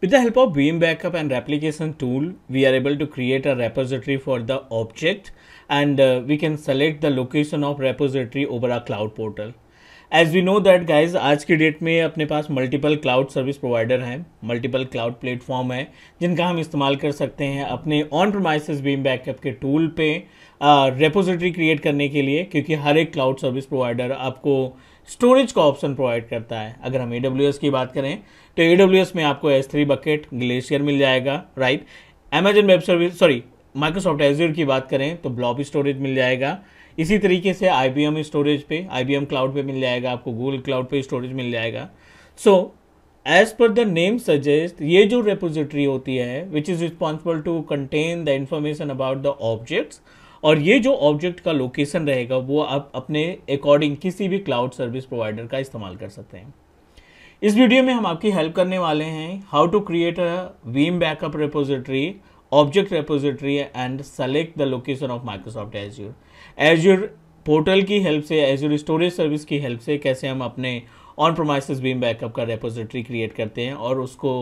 With the help of Beam Backup and Replication tool, we are able to create a repository for the object and uh, we can select the location of repository over our cloud portal. As we know that guys, आज की date में अपने पास multiple cloud service provider हैं multiple cloud platform है जिनका हम इस्तेमाल कर सकते हैं अपने ऑन प्रोमाइसिस बीम बैकअप के टूल पे रेपोजिटरी क्रिएट करने के लिए क्योंकि हर एक क्लाउड सर्विस प्रोवाइडर आपको स्टोरेज का ऑप्शन प्रोवाइड करता है अगर हम ए की बात करें तो ए में आपको एस बकेट ग्लेशियर मिल जाएगा right Amazon web service sorry Microsoft Azure की बात करें तो ब्लॉप स्टोरेज मिल जाएगा इसी तरीके से आई स्टोरेज पे आई क्लाउड पे मिल जाएगा आपको गूगल क्लाउड पे स्टोरेज मिल जाएगा so as per the name suggest ये जो रेपोजिटरी होती है which is responsible to contain the information about the objects और ये जो ऑब्जेक्ट का लोकेशन रहेगा वो आप अपने अकॉर्डिंग किसी भी क्लाउड सर्विस प्रोवाइडर का इस्तेमाल कर सकते हैं इस वीडियो में हम आपकी हेल्प करने वाले हैं how to create a Veeam backup repository object repository and select the location of Microsoft Azure Azure portal की हेल्प से एज्यूर स्टोरेज सर्विस की हेल्प से कैसे हम अपने ऑन प्रोमाइसिस वीम बैकअप का रिपोजिटरी क्रिएट करते हैं और उसको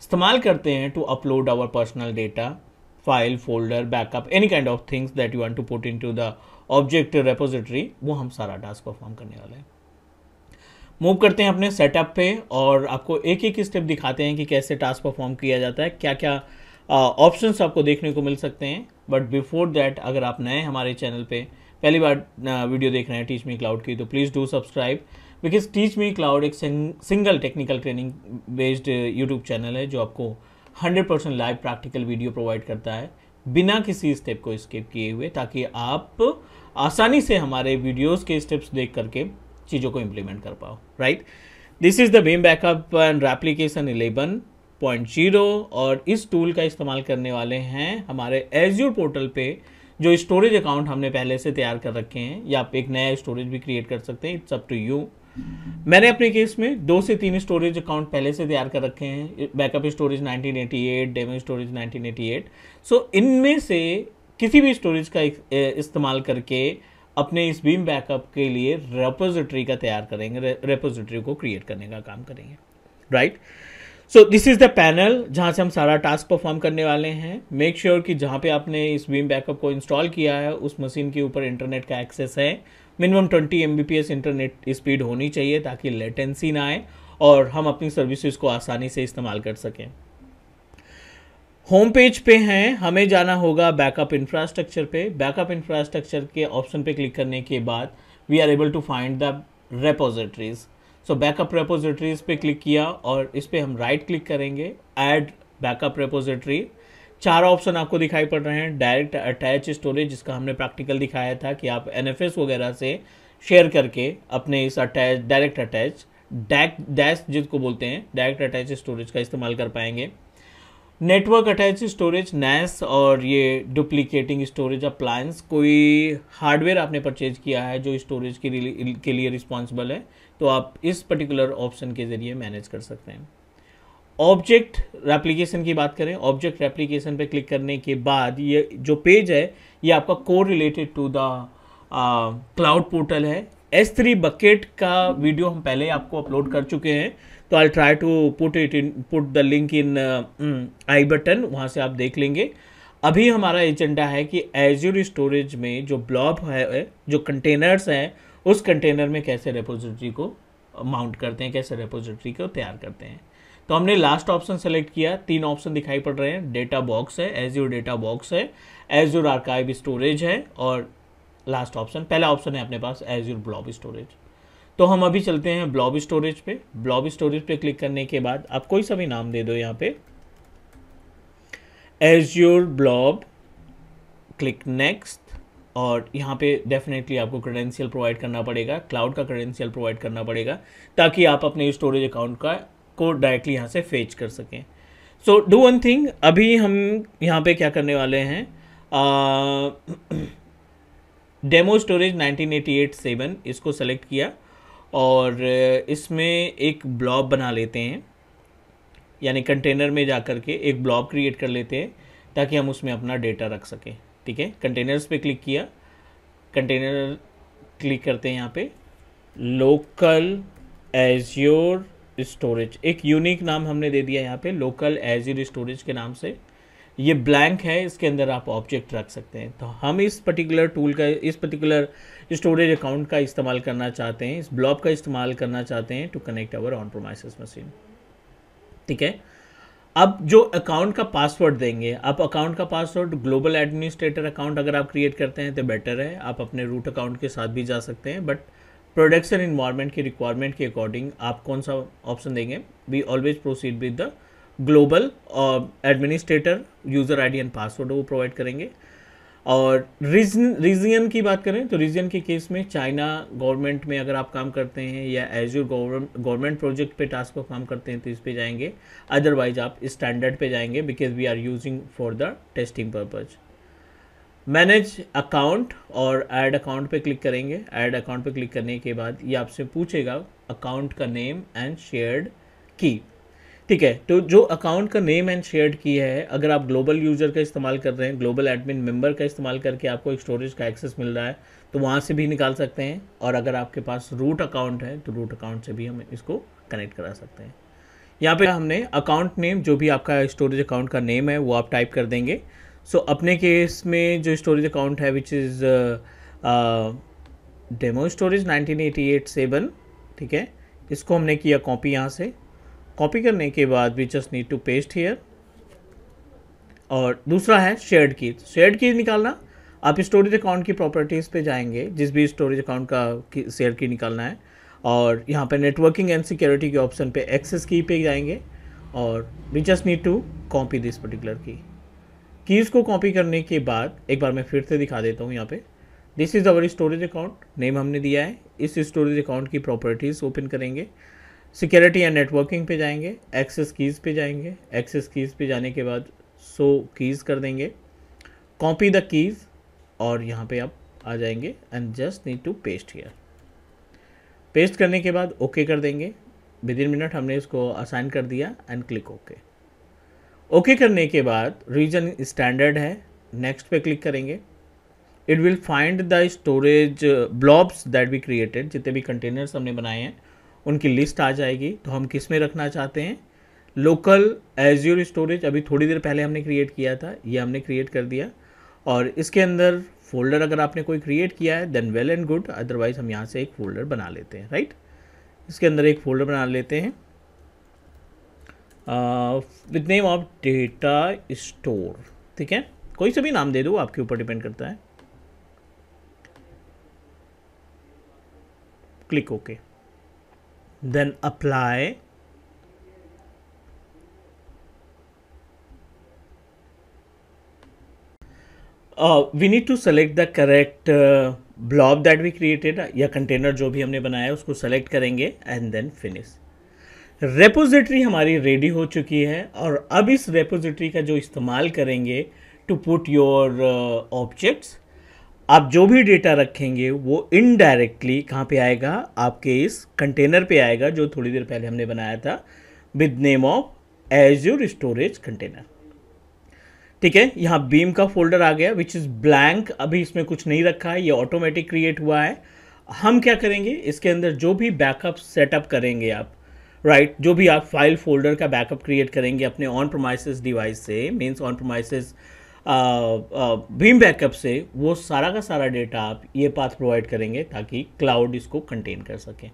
इस्तेमाल करते हैं to upload our personal data file folder backup any kind of things that you want to put into the object repository वो हम सारा टास्क परफॉर्म करने वाले हैं मूव करते हैं अपने सेटअप पे और आपको एक एक स्टेप दिखाते हैं कि कैसे टास्क परफॉर्म किया जाता है क्या क्या uh, आपको देखने को मिल सकते हैं बट बिफोर दैट अगर आप नए हमारे चैनल पर पहली बार वीडियो देख रहे हैं टीच मी क्लाउड की तो please do subscribe because teach me cloud एक single technical training based YouTube channel है जो आपको hundred percent live practical video provide करता है बिना किसी स्टेप को स्किप किए हुए ताकि आप आसानी से हमारे वीडियोस के स्टेप्स देख करके चीज़ों को इम्प्लीमेंट कर पाओ right this is the Veeam backup and replication point zero और इस टूल का इस्तेमाल करने वाले हैं हमारे एज्यूर पोर्टल पे जो स्टोरेज अकाउंट हमने पहले से तैयार कर रखे हैं या आप एक नया स्टोरेज भी क्रिएट कर सकते हैं इट्स अप टू यू मैंने अपने केस में दो से तीन स्टोरेज अकाउंट पहले से तैयार कर रखे हैं backup storage 1988 demo storage 1988 so so, इनमें से किसी भी स्टोरेज का इस्तेमाल करके अपने इस बीम बैकअप के लिए रेपोजिटरी का तैयार करेंगे रेपोजिटरी को क्रिएट करने का काम करेंगे right so this is the panel जहाँ से हम सारा टास्क परफॉर्म करने वाले हैं मेक श्योर sure कि जहाँ पे आपने इस बीम बैकअप को इंस्टॉल किया है उस मशीन के ऊपर इंटरनेट का एक्सेस है मिनिमम 20 एम इंटरनेट स्पीड होनी चाहिए ताकि लेटेंसी ना आए और हम अपनी सर्विसेज को आसानी से इस्तेमाल कर सकें होम पेज पे हैं हमें जाना होगा बैकअप इंफ्रास्ट्रक्चर पे बैकअप इंफ्रास्ट्रक्चर के ऑप्शन पे क्लिक करने के बाद we are able to find the repositories so backup repositories पे क्लिक किया और इस पर हम राइट right क्लिक करेंगे ऐड बैकअप रेपोजिटरी चार ऑप्शन आपको दिखाई पड़ रहे हैं डायरेक्ट अटैच स्टोरेज जिसका हमने प्रैक्टिकल दिखाया था कि आप एन वगैरह से शेयर करके अपने इस attach direct attach DAC dash जिसको बोलते हैं डायरेक्ट अटैच स्टोरेज का इस्तेमाल कर पाएंगे नेटवर्क अटैच स्टोरेज नैस और ये डुप्लीकेटिंग स्टोरेज अप्लायंस कोई हार्डवेयर आपने परचेज किया है जो स्टोरेज के लिए रिस्पॉन्सिबल है तो आप इस पर्टिकुलर ऑप्शन के ज़रिए मैनेज कर सकते हैं ऑब्जेक्ट रेप्लीकेशन की बात करें ऑब्जेक्ट रेप्लीकेशन पे क्लिक करने के बाद ये जो पेज है ये आपका core related to the cloud portal है एस थ्री बकेट का वीडियो हम पहले आपको अपलोड कर चुके हैं तो I try to put it in put the link in I button वहाँ से आप देख लेंगे अभी हमारा एजेंडा है कि एजूर स्टोरेज में जो ब्लॉब है जो कंटेनर्स हैं उस कंटेनर में कैसे रेपोजिटरी को माउंट करते हैं कैसे रेपोजिटरी को तैयार करते हैं तो हमने लास्ट ऑप्शन सेलेक्ट किया तीन ऑप्शन दिखाई पड़ रहे हैं डेटा बॉक्स है एज योर डेटा बॉक्स है एज योर आर्काइव स्टोरेज है और लास्ट ऑप्शन पहला ऑप्शन है अपने पास एज यूर ब्लॉब स्टोरेज तो हम अभी चलते हैं ब्लॉब स्टोरेज पे ब्लॉब स्टोरेज पे क्लिक करने के बाद आप कोई सा भी नाम दे दो यहाँ पे Azure blob click next और यहाँ पे डेफिनेटली आपको क्रेडेंशियल प्रोवाइड करना पड़ेगा क्लाउड का क्रेडेंशियल प्रोवाइड करना पड़ेगा ताकि आप अपने स्टोरेज अकाउंट का को डायरेक्टली यहाँ से फेच कर सकें सो डू वन थिंग अभी हम यहाँ पे क्या करने वाले हैं डेमो स्टोरेज सेवन इसको सेलेक्ट किया और इसमें एक ब्लॉब बना लेते हैं यानी कंटेनर में जा कर के एक ब्लॉब क्रिएट कर लेते हैं ताकि हम उसमें अपना डेटा रख सकें ठीक है कंटेनर्स पे क्लिक किया कंटेनर क्लिक करते हैं यहाँ पे लोकल एज्योर स्टोरेज एक यूनिक नाम हमने दे दिया यहाँ पे लोकल एज स्टोरेज के नाम से ये ब्लैंक है इसके अंदर आप ऑब्जेक्ट रख सकते हैं तो हम इस पर्टिकुलर टूल का इस पर्टिकुलर स्टोरेज अकाउंट का इस्तेमाल करना चाहते हैं इस ब्लॉब का इस्तेमाल करना चाहते हैं to connect our on premises machine ठीक है अब जो अकाउंट का पासवर्ड देंगे आप अकाउंट का पासवर्ड ग्लोबल एडमिनिस्ट्रेटर अकाउंट अगर आप क्रिएट करते हैं तो बेटर है आप अपने रूट अकाउंट के साथ भी जा सकते हैं बट प्रोडक्शन इन्वायरमेंट की रिक्वायरमेंट के अकॉर्डिंग आप कौन सा ऑप्शन देंगे we always proceed with the global administrator user ID and password वो प्रोवाइड करेंगे और रीजन रीजन की बात करें तो रीजन के केस में चाइना गवर्नमेंट में अगर आप काम करते हैं या एज यू गवर्नमेंट प्रोजेक्ट पे टास्क को काम करते हैं तो इस पे जाएंगे अदरवाइज आप स्टैंडर्ड पे जाएंगे because we are using for the testing purpose manage account और ऐड अकाउंट पे क्लिक करेंगे ऐड अकाउंट पे क्लिक करने के बाद ये आपसे पूछेगा अकाउंट का नेम एंड शेयर्ड की ठीक है तो जो अकाउंट का नेम एंड शेयर्ड की है अगर आप ग्लोबल यूज़र का इस्तेमाल कर रहे हैं ग्लोबल एडमिन मेंबर का इस्तेमाल करके आपको एक स्टोरेज का एक्सेस मिल रहा है तो वहाँ से भी निकाल सकते हैं और अगर आपके पास रूट अकाउंट है तो रूट अकाउंट से भी हम इसको कनेक्ट करा सकते हैं यहाँ पे हमने अकाउंट नेम जो भी आपका स्टोरेज अकाउंट का नेम है वो आप टाइप कर देंगे सो so, अपने केस में जो स्टोरेज अकाउंट है which is demo storage 1988 seven ठीक है इसको हमने किया कॉपी यहाँ से कॉपी करने के बाद we just need to paste here और दूसरा है शेयर्ड की शेयर्ड की निकालना आप स्टोरेज अकाउंट की प्रॉपर्टीज़ पे जाएंगे जिस भी स्टोरेज अकाउंट का शेयर की निकालना है और यहाँ पे नेटवर्किंग एंड सिक्योरिटी के ऑप्शन पे एक्सेस की पे जाएंगे और we just need to copy this particular key keys को कॉपी करने के बाद एक बार मैं फिर से दिखा देता हूँ यहाँ पे this is our storage account name हमने दिया है इस स्टोरेज अकाउंट की प्रॉपर्टीज़ ओपन करेंगे सिक्योरिटी एंड नेटवर्किंग पे जाएंगे एक्सेस कीज़ पे जाएंगे एक्सेस कीज़ पे जाने के बाद सो कीज़ कर देंगे कॉपी द कीज़ और यहाँ पे आप आ जाएंगे and just need to paste here paste करने के बाद ओके okay कर देंगे विद इन मिनट हमने इसको असाइन कर दिया and click okay okay. Okay okay करने के बाद रीजन स्टैंडर्ड है नेक्स्ट पे क्लिक करेंगे it will find the storage blobs that be created जितने भी कंटेनर्स हमने बनाए हैं उनकी लिस्ट आ जाएगी तो हम किस में रखना चाहते हैं लोकल एज्योर स्टोरेज अभी थोड़ी देर पहले हमने क्रिएट किया था ये हमने क्रिएट कर दिया और इसके अंदर फोल्डर अगर आपने कोई क्रिएट किया है then well and good otherwise हम यहाँ से एक फोल्डर बना लेते हैं राइट इसके अंदर एक फोल्डर बना लेते हैं with name of data store ठीक है कोई सा भी नाम दे दो आपके ऊपर डिपेंड करता है click okay then apply Uh, we need to select the correct uh, blob that we created या कंटेनर जो भी हमने बनाया है उसको सेलेक्ट करेंगे एंड देन फिनिश रेपोजिटरी हमारी रेडी हो चुकी है और अब इस रेपोजिटरी का जो इस्तेमाल करेंगे टू पुट योर ऑब्जेक्ट्स आप जो भी डेटा रखेंगे वो इनडायरेक्टली कहाँ पे आएगा आपके इस कंटेनर पे आएगा जो थोड़ी देर पहले हमने बनाया था with name of Azure storage container ठीक है यहाँ बीम का फोल्डर आ गया विच इज़ ब्लैंक अभी इसमें कुछ नहीं रखा है ये ऑटोमेटिक क्रिएट हुआ है हम क्या करेंगे इसके अंदर जो भी बैकअप सेटअप करेंगे आप राइट right, जो भी आप फाइल फोल्डर का बैकअप क्रिएट करेंगे अपने ऑन प्रोमाइसिस डिवाइस से means on premises Veeam backup से वो सारा का सारा डेटा आप ये पाथ प्रोवाइड करेंगे ताकि क्लाउड इसको कंटेन कर सकें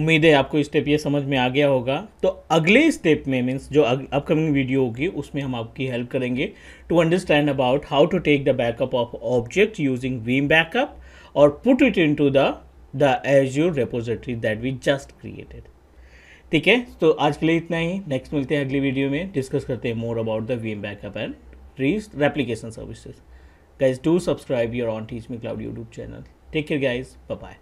उम्मीद है आपको स्टेप ये समझ में आ गया होगा तो अगले स्टेप में मीन्स जो अपकमिंग वीडियो होगी उसमें हम आपकी हेल्प करेंगे to understand about how to take the backup of object using Veeam backup और put it in to the the Azure repository that we just created ठीक है तो आज के लिए इतना ही नेक्स्ट मिलते हैं अगली वीडियो में डिस्कस करते हैं more about the Veeam backup and रीज replication services guys do subscribe your on teach me cloud youtube channel take care guys bye